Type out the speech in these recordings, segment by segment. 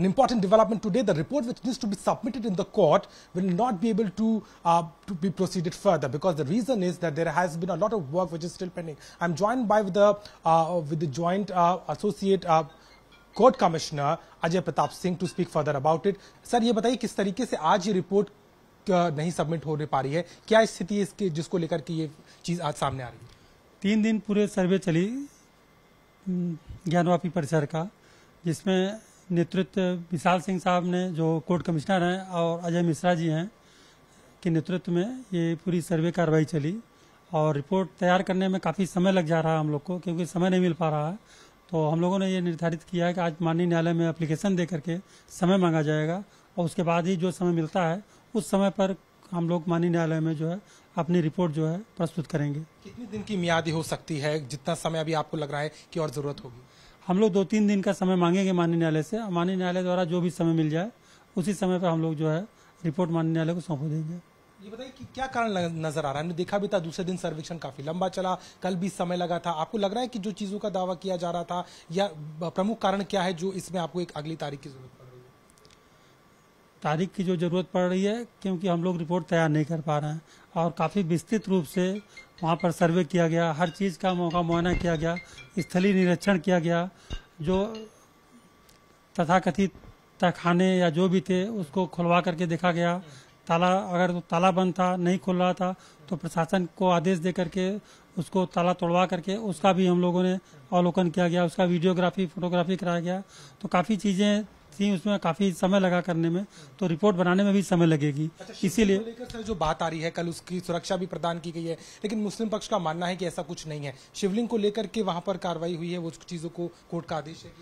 An important development today, the report which needs to be submitted in the court will not be able to, uh, to be proceeded further because the reason is that there has been a lot of work which is still pending. I'm joined by with the, uh, with the joint uh, associate uh, court commissioner ajay pratap singh to speak further about it sir ye bataiye kis tarike se aaj ye report नहीं submit हो पा रही है क्या स्थिति है इसके जिसको लेकर के ये चीज़ आज सामने आ रही है तीन दिन पूरे सर्वे चली ज्ञानवापी परिसर का जिसमें नेतृत्व विशाल सिंह साहब ने जो कोर्ट कमिश्नर हैं और अजय मिश्रा जी हैं के नेतृत्व में ये पूरी सर्वे कार्रवाई चली और रिपोर्ट तैयार करने में काफ़ी समय लग जा रहा है हम लोग को क्योंकि समय नहीं मिल पा रहा है तो हम लोगों ने ये निर्धारित किया है कि आज माननीय न्यायालय में अप्लीकेशन दे करके समय मांगा जाएगा और उसके बाद ही जो समय मिलता है उस समय पर हम लोग माननीय न्यायालय में जो है अपनी रिपोर्ट जो है प्रस्तुत करेंगे कितने दिन की मियादी हो सकती है जितना समय अभी आपको लग रहा है कि और जरूरत होगी हम लोग दो तीन दिन का समय मांगेंगे माननीय न्यायालय से माननीय न्यायालय द्वारा जो भी समय मिल जाए उसी समय पर हम लोग जो है रिपोर्ट माननीय न्यायालय को सौंप देंगे ये बताइए कि क्या कारण नजर आ रहा है हमने देखा भी था दूसरे दिन सर्वेक्षण काफी लंबा चला कल भी समय लगा था आपको लग रहा है कि जो चीजों का दावा किया जा रहा था या प्रमुख कारण क्या है जो इसमें आपको एक अगली तारीख की जरूरत तारीख की जो ज़रूरत पड़ रही है क्योंकि हम लोग रिपोर्ट तैयार नहीं कर पा रहे हैं और काफ़ी विस्तृत रूप से वहाँ पर सर्वे किया गया हर चीज़ का मौका मुआयना किया गया स्थलीय निरीक्षण किया गया जो तथाकथित तहखाने या जो भी थे उसको खुलवा करके देखा गया ताला अगर तो ताला बंद था नहीं खुल रहा था तो प्रशासन को आदेश दे करके उसको ताला तोड़वा करके उसका भी हम लोगों ने अवलोकन किया गया उसका वीडियोग्राफी फोटोग्राफी कराया गया तो काफ़ी चीज़ें थी उसमें काफी समय लगा करने में तो रिपोर्ट बनाने में भी समय लगेगी अच्छा, इसीलिए सर जो बात आ रही है कल उसकी सुरक्षा भी प्रदान की गई है लेकिन मुस्लिम पक्ष का मानना है कि ऐसा कुछ नहीं है शिवलिंग को लेकर के वहां पर कार्रवाई हुई है वो चीजों को कोर्ट का आदेश है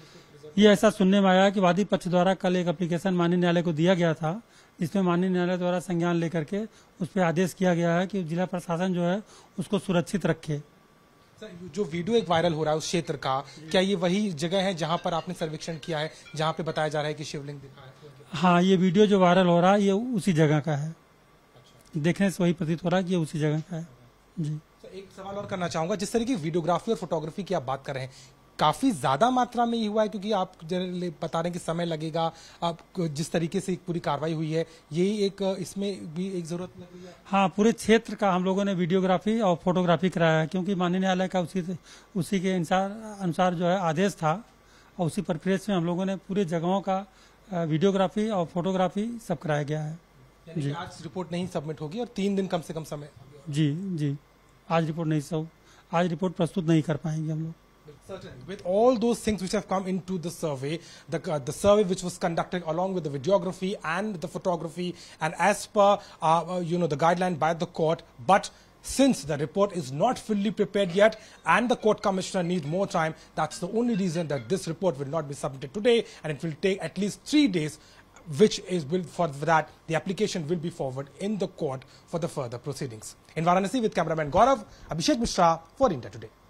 ये ऐसा सुनने में आया कि वादी पक्ष द्वारा कल एक अप्लीकेशन माननीय न्यायालय को दिया गया था इसमें माननीय न्यायालय द्वारा संज्ञान लेकर के उस पर आदेश किया गया है कि जिला प्रशासन जो है उसको सुरक्षित रखे जो वीडियो एक वायरल हो रहा है उस क्षेत्र का क्या ये वही जगह है जहाँ पर आपने सर्वेक्षण किया है जहाँ पे बताया जा रहा है कि शिवलिंग दिखा है हाँ ये वीडियो जो वायरल हो रहा है ये उसी जगह का है अच्छा। देखने से वही प्रतीत हो रहा है कि ये उसी जगह का है जी एक सवाल और करना चाहूंगा जिस तरह की वीडियोग्राफी और फोटोग्राफी की आप बात कर रहे हैं काफ़ी ज़्यादा मात्रा में ये हुआ है क्योंकि आप बता रहे हैं कि समय लगेगा आप जिस तरीके से पूरी कार्रवाई हुई है यही एक इसमें भी एक जरूरत है हाँ पूरे क्षेत्र का हम लोगों ने वीडियोग्राफी और फोटोग्राफी कराया है क्योंकि माननीय न्यायालय का उसी उसी के अनुसार अनुसार जो है आदेश था और उसी प्रक्रिया में हम लोगों ने पूरे जगहों का वीडियोग्राफी और फोटोग्राफी सब कराया गया है जी आज रिपोर्ट नहीं सबमिट होगी और तीन दिन कम से कम समय जी जी आज रिपोर्ट नहीं सब आज रिपोर्ट प्रस्तुत नहीं कर पाएंगे हम लोग Certainly. With all those things which have come into the survey, the, uh, the survey which was conducted along with the videography and the photography, and as per uh, uh, you know the guideline by the court, but since the report is not fully prepared yet and the court commissioner needs more time, that's the only reason that this report will not be submitted today and it will take at least three days which is will, for that the application will be forwarded in the court for the further proceedings. In Varanasi with cameraman Gaurav, Abhishek Mishra for India Today.